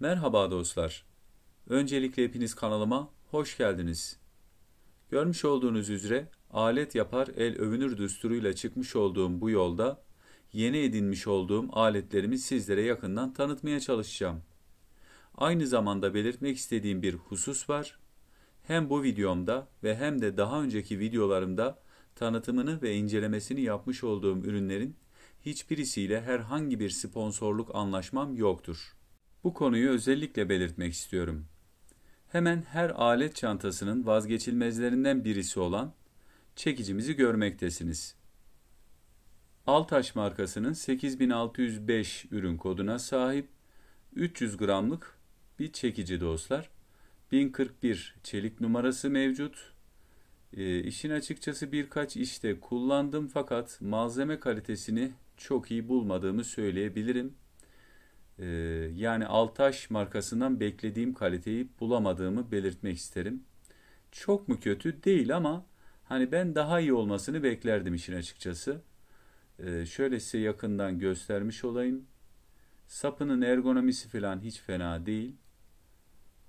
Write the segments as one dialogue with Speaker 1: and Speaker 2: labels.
Speaker 1: Merhaba dostlar. Öncelikle hepiniz kanalıma hoş geldiniz. Görmüş olduğunuz üzere alet yapar el övünür düsturuyla çıkmış olduğum bu yolda yeni edinmiş olduğum aletlerimi sizlere yakından tanıtmaya çalışacağım. Aynı zamanda belirtmek istediğim bir husus var. Hem bu videomda ve hem de daha önceki videolarımda tanıtımını ve incelemesini yapmış olduğum ürünlerin hiçbirisiyle herhangi bir sponsorluk anlaşmam yoktur. Bu konuyu özellikle belirtmek istiyorum. Hemen her alet çantasının vazgeçilmezlerinden birisi olan çekicimizi görmektesiniz. Altaş markasının 8605 ürün koduna sahip 300 gramlık bir çekici dostlar. 1041 çelik numarası mevcut. E, işin açıkçası birkaç işte kullandım fakat malzeme kalitesini çok iyi bulmadığımı söyleyebilirim. Ee, yani Altaş markasından beklediğim kaliteyi bulamadığımı belirtmek isterim. Çok mu kötü değil ama hani ben daha iyi olmasını beklerdim işin açıkçası. Ee, şöyle size yakından göstermiş olayım. Sapının ergonomisi falan hiç fena değil.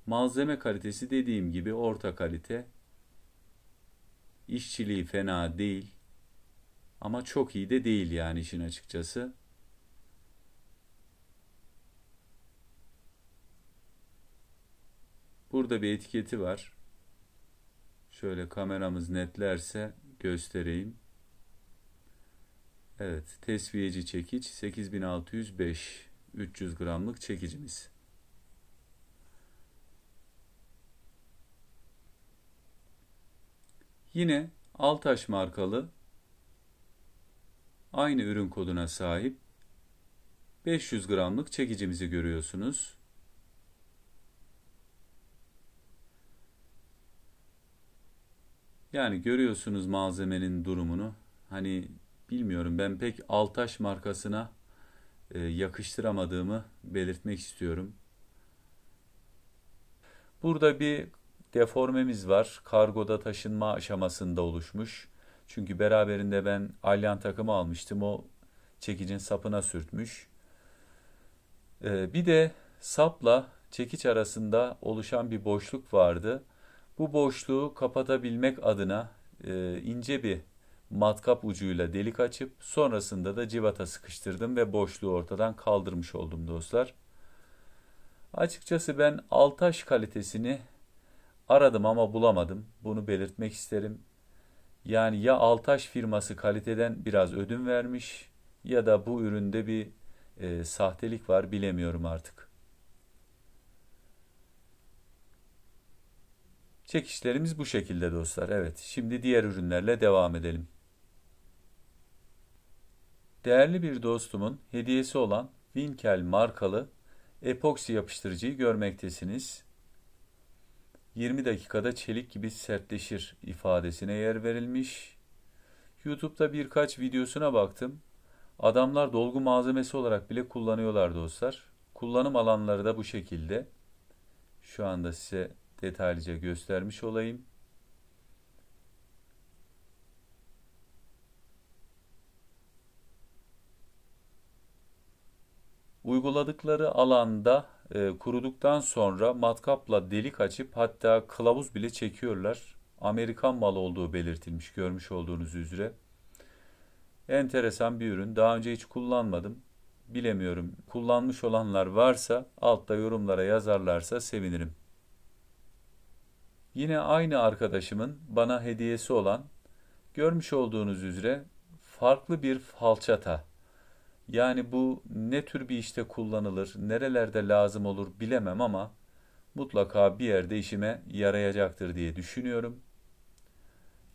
Speaker 1: Malzeme kalitesi dediğim gibi orta kalite. İşçiliği fena değil. Ama çok iyi de değil yani işin açıkçası. burada bir etiketi var. Şöyle kameramız netlerse göstereyim. Evet, tesviyeci çekiç 8605 300 gramlık çekicimiz. Yine Altaş markalı aynı ürün koduna sahip 500 gramlık çekicimizi görüyorsunuz. Yani görüyorsunuz malzemenin durumunu. Hani bilmiyorum ben pek Altaş markasına e, yakıştıramadığımı belirtmek istiyorum. Burada bir deformemiz var. Kargoda taşınma aşamasında oluşmuş. Çünkü beraberinde ben alyan takımı almıştım. O çekicin sapına sürtmüş. E, bir de sapla çekiç arasında oluşan bir boşluk vardı. Bu boşluğu kapatabilmek adına e, ince bir matkap ucuyla delik açıp sonrasında da civata sıkıştırdım ve boşluğu ortadan kaldırmış oldum dostlar. Açıkçası ben altaş kalitesini aradım ama bulamadım. Bunu belirtmek isterim. Yani ya altaş firması kaliteden biraz ödün vermiş ya da bu üründe bir e, sahtelik var bilemiyorum artık. Çekişlerimiz bu şekilde dostlar. Evet şimdi diğer ürünlerle devam edelim. Değerli bir dostumun hediyesi olan Winkel markalı epoksi yapıştırıcıyı görmektesiniz. 20 dakikada çelik gibi sertleşir ifadesine yer verilmiş. YouTube'da birkaç videosuna baktım. Adamlar dolgu malzemesi olarak bile kullanıyorlar dostlar. Kullanım alanları da bu şekilde. Şu anda size detaylıca göstermiş olayım. Uyguladıkları alanda e, kuruduktan sonra matkapla delik açıp hatta kılavuz bile çekiyorlar. Amerikan malı olduğu belirtilmiş görmüş olduğunuz üzere. Enteresan bir ürün. Daha önce hiç kullanmadım. Bilemiyorum. Kullanmış olanlar varsa altta yorumlara yazarlarsa sevinirim. Yine aynı arkadaşımın bana hediyesi olan görmüş olduğunuz üzere farklı bir falçata. Yani bu ne tür bir işte kullanılır, nerelerde lazım olur bilemem ama mutlaka bir yerde işime yarayacaktır diye düşünüyorum.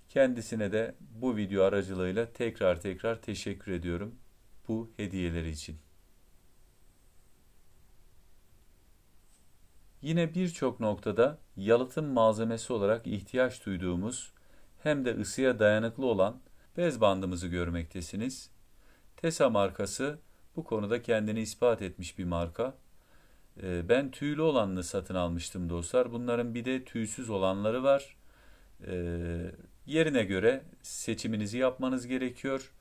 Speaker 1: Kendisine de bu video aracılığıyla tekrar tekrar teşekkür ediyorum bu hediyeleri için. Yine birçok noktada yalıtım malzemesi olarak ihtiyaç duyduğumuz hem de ısıya dayanıklı olan bez bandımızı görmektesiniz. TESA markası bu konuda kendini ispat etmiş bir marka. Ee, ben tüylü olanını satın almıştım dostlar. Bunların bir de tüysüz olanları var. Ee, yerine göre seçiminizi yapmanız gerekiyor.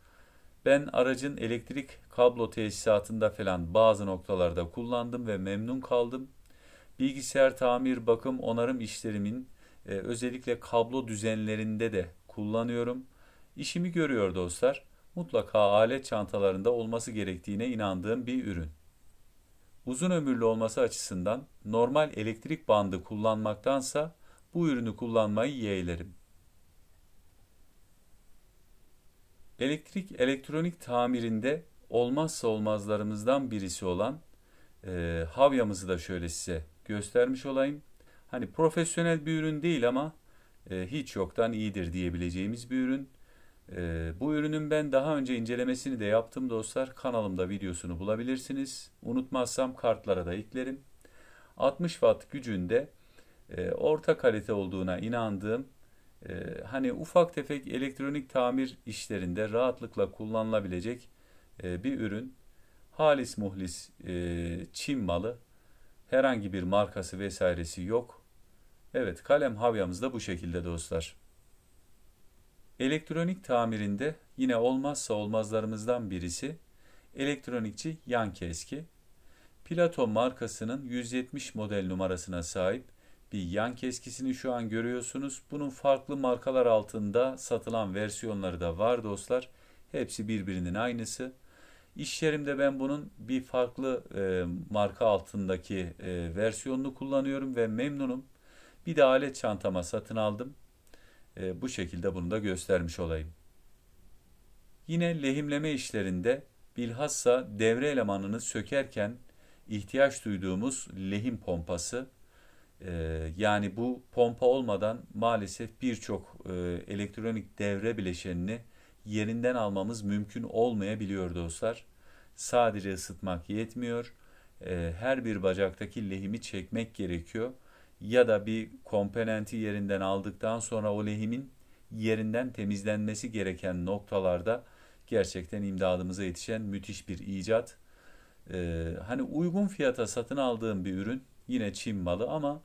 Speaker 1: Ben aracın elektrik kablo tesisatında falan bazı noktalarda kullandım ve memnun kaldım. Bilgisayar tamir, bakım, onarım işlerimin e, özellikle kablo düzenlerinde de kullanıyorum. İşimi görüyor dostlar. Mutlaka alet çantalarında olması gerektiğine inandığım bir ürün. Uzun ömürlü olması açısından normal elektrik bandı kullanmaktansa bu ürünü kullanmayı yeğlerim. Elektrik elektronik tamirinde olmazsa olmazlarımızdan birisi olan e, havyamızı da şöyle size göstermiş olayım. Hani profesyonel bir ürün değil ama e, hiç yoktan iyidir diyebileceğimiz bir ürün. E, bu ürünün ben daha önce incelemesini de yaptım dostlar. Kanalımda videosunu bulabilirsiniz. Unutmazsam kartlara da eklerim. 60 watt gücünde e, orta kalite olduğuna inandığım e, hani ufak tefek elektronik tamir işlerinde rahatlıkla kullanılabilecek e, bir ürün. Halis muhlis e, Çin malı Herhangi bir markası vesairesi yok. Evet kalem havyamız da bu şekilde dostlar. Elektronik tamirinde yine olmazsa olmazlarımızdan birisi elektronikçi yan keski. Plato markasının 170 model numarasına sahip bir yan keskisini şu an görüyorsunuz. Bunun farklı markalar altında satılan versiyonları da var dostlar. Hepsi birbirinin aynısı. İş yerimde ben bunun bir farklı e, marka altındaki e, versiyonunu kullanıyorum ve memnunum. Bir de alet çantama satın aldım. E, bu şekilde bunu da göstermiş olayım. Yine lehimleme işlerinde bilhassa devre elemanını sökerken ihtiyaç duyduğumuz lehim pompası e, yani bu pompa olmadan maalesef birçok e, elektronik devre bileşenini yerinden almamız mümkün olmayabiliyor dostlar. Sadece ısıtmak yetmiyor. Ee, her bir bacaktaki lehimi çekmek gerekiyor. Ya da bir komponenti yerinden aldıktan sonra o lehimin yerinden temizlenmesi gereken noktalarda gerçekten imdadımıza yetişen müthiş bir icat. Ee, hani uygun fiyata satın aldığım bir ürün yine Çin malı ama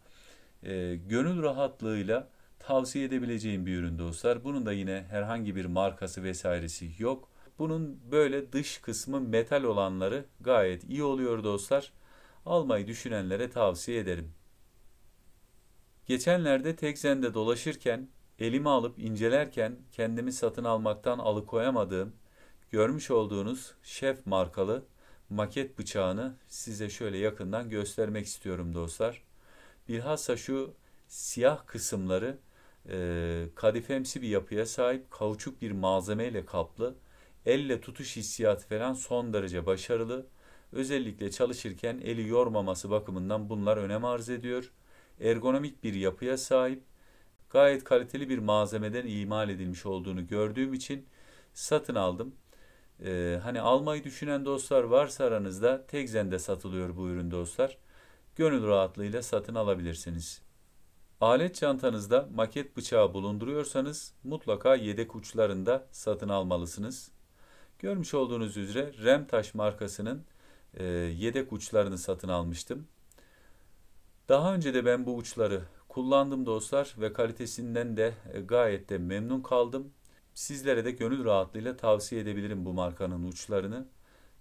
Speaker 1: e, gönül rahatlığıyla tavsiye edebileceğim bir ürün dostlar. Bunun da yine herhangi bir markası vesairesi yok. Bunun böyle dış kısmı metal olanları gayet iyi oluyor dostlar. Almayı düşünenlere tavsiye ederim. Geçenlerde Tekzen'de dolaşırken, elimi alıp incelerken kendimi satın almaktan alıkoyamadığım, görmüş olduğunuz şef markalı maket bıçağını size şöyle yakından göstermek istiyorum dostlar. Bilhassa şu siyah kısımları e, kadifemsi bir yapıya sahip, kauçuk bir malzemeyle kaplı, elle tutuş hissiyatı veren son derece başarılı. Özellikle çalışırken eli yormaması bakımından bunlar önem arz ediyor. Ergonomik bir yapıya sahip, gayet kaliteli bir malzemeden imal edilmiş olduğunu gördüğüm için satın aldım. Ee, hani almayı düşünen dostlar varsa aranızda Tekzen'de satılıyor bu ürün dostlar. Gönül rahatlığıyla satın alabilirsiniz. Alet çantanızda maket bıçağı bulunduruyorsanız mutlaka yedek uçlarında satın almalısınız. Görmüş olduğunuz üzere Remtaş markasının e, yedek uçlarını satın almıştım. Daha önce de ben bu uçları kullandım dostlar ve kalitesinden de e, gayet de memnun kaldım. Sizlere de gönül rahatlığıyla tavsiye edebilirim bu markanın uçlarını.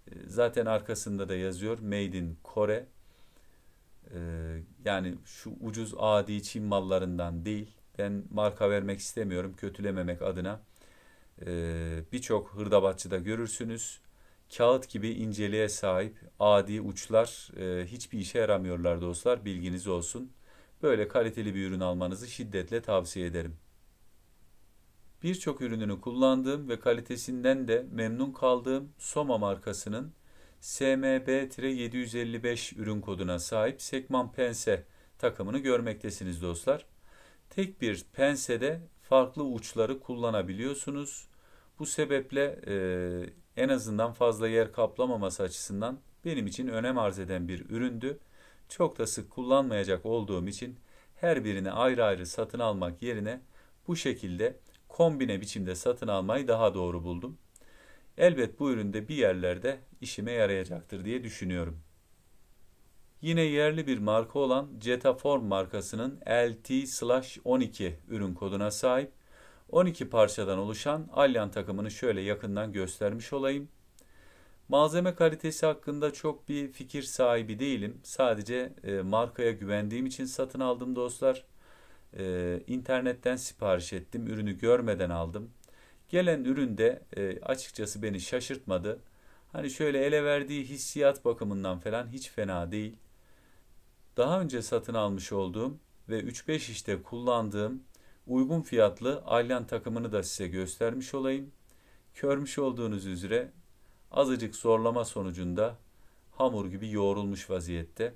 Speaker 1: E, zaten arkasında da yazıyor Made in Kore ee, yani şu ucuz adi Çin mallarından değil. Ben marka vermek istemiyorum kötülememek adına. Ee, Birçok hırdavatçıda görürsünüz. Kağıt gibi inceliğe sahip adi uçlar e, hiçbir işe yaramıyorlar dostlar. Bilginiz olsun. Böyle kaliteli bir ürün almanızı şiddetle tavsiye ederim. Birçok ürününü kullandığım ve kalitesinden de memnun kaldığım Soma markasının SMB-755 ürün koduna sahip Sekman Pense takımını görmektesiniz dostlar. Tek bir pensede farklı uçları kullanabiliyorsunuz. Bu sebeple e, en azından fazla yer kaplamaması açısından benim için önem arz eden bir üründü. Çok da sık kullanmayacak olduğum için her birini ayrı ayrı satın almak yerine bu şekilde kombine biçimde satın almayı daha doğru buldum. Elbet bu üründe bir yerlerde işime yarayacaktır diye düşünüyorum. Yine yerli bir marka olan Jetaform markasının LT-12 ürün koduna sahip 12 parçadan oluşan Allian takımını şöyle yakından göstermiş olayım. Malzeme kalitesi hakkında çok bir fikir sahibi değilim. Sadece e, markaya güvendiğim için satın aldım dostlar. E, internetten sipariş ettim. Ürünü görmeden aldım. Gelen ürün de e, açıkçası beni şaşırtmadı. Hani şöyle ele verdiği hissiyat bakımından falan hiç fena değil. Daha önce satın almış olduğum ve 3-5 işte kullandığım uygun fiyatlı Alyan takımını da size göstermiş olayım. Körmüş olduğunuz üzere azıcık zorlama sonucunda hamur gibi yoğrulmuş vaziyette.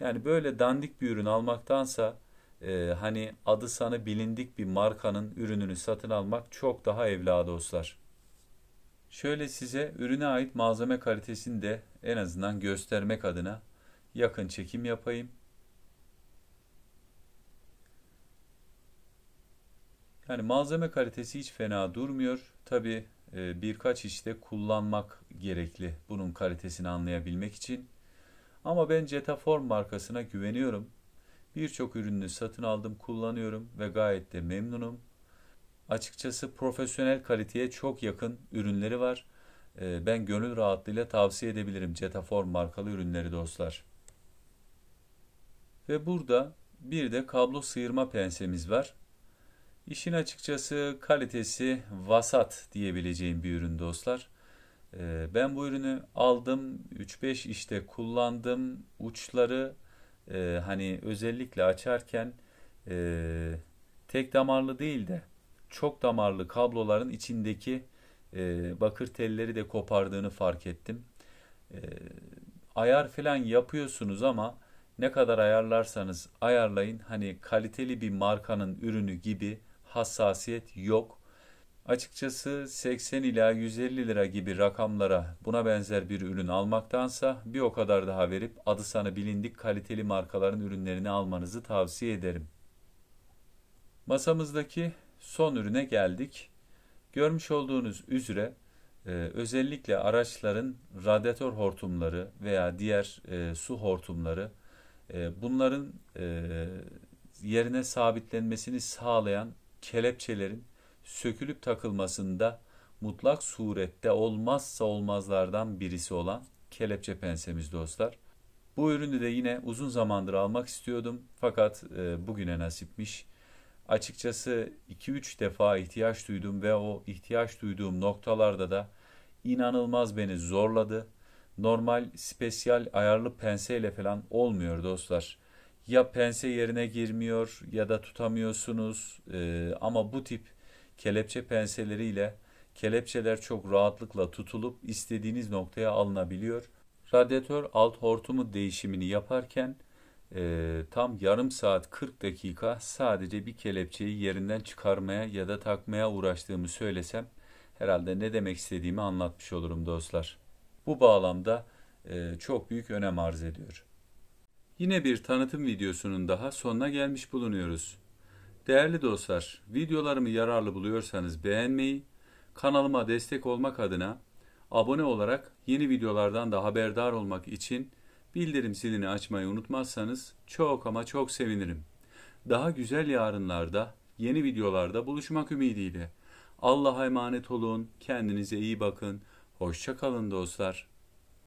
Speaker 1: Yani böyle dandik bir ürün almaktansa e, hani adı sanı bilindik bir markanın ürününü satın almak çok daha evladı dostlar. Şöyle size ürüne ait malzeme kalitesini de en azından göstermek adına yakın çekim yapayım. Yani malzeme kalitesi hiç fena durmuyor. Tabi e, birkaç işte kullanmak gerekli bunun kalitesini anlayabilmek için. Ama ben Jetaform markasına güveniyorum. Birçok ürünü satın aldım, kullanıyorum ve gayet de memnunum. Açıkçası profesyonel kaliteye çok yakın ürünleri var. Ee, ben gönül rahatlığıyla tavsiye edebilirim Cetaform markalı ürünleri dostlar. Ve burada bir de kablo sıyırma pensemiz var. İşin açıkçası kalitesi vasat diyebileceğim bir ürün dostlar. Ee, ben bu ürünü aldım, 3-5 işte kullandım. Uçları e, hani özellikle açarken e, tek damarlı değil de çok damarlı kabloların içindeki e, bakır telleri de kopardığını fark ettim. E, ayar falan yapıyorsunuz ama ne kadar ayarlarsanız ayarlayın hani kaliteli bir markanın ürünü gibi hassasiyet yok. Açıkçası 80 ila 150 lira gibi rakamlara buna benzer bir ürün almaktansa bir o kadar daha verip adı sana bilindik kaliteli markaların ürünlerini almanızı tavsiye ederim. Masamızdaki son ürüne geldik. Görmüş olduğunuz üzere e, özellikle araçların radyatör hortumları veya diğer e, su hortumları e, bunların yerine sabitlenmesini sağlayan kelepçelerin sökülüp takılmasında mutlak surette olmazsa olmazlardan birisi olan kelepçe pensemiz dostlar. Bu ürünü de yine uzun zamandır almak istiyordum fakat e, bugüne nasipmiş. Açıkçası 2-3 defa ihtiyaç duydum ve o ihtiyaç duyduğum noktalarda da inanılmaz beni zorladı. Normal spesyal ayarlı penseyle falan olmuyor dostlar. Ya pense yerine girmiyor ya da tutamıyorsunuz e, ama bu tip kelepçe penseleriyle kelepçeler çok rahatlıkla tutulup istediğiniz noktaya alınabiliyor. Radyatör alt hortumu değişimini yaparken e, tam yarım saat 40 dakika sadece bir kelepçeyi yerinden çıkarmaya ya da takmaya uğraştığımı söylesem herhalde ne demek istediğimi anlatmış olurum dostlar. Bu bağlamda e, çok büyük önem arz ediyor. Yine bir tanıtım videosunun daha sonuna gelmiş bulunuyoruz. Değerli dostlar, videolarımı yararlı buluyorsanız beğenmeyi, kanalıma destek olmak adına abone olarak yeni videolardan da haberdar olmak için bildirim zilini açmayı unutmazsanız çok ama çok sevinirim. Daha güzel yarınlarda, yeni videolarda buluşmak ümidiyle. Allah'a emanet olun, kendinize iyi bakın, hoşça kalın dostlar.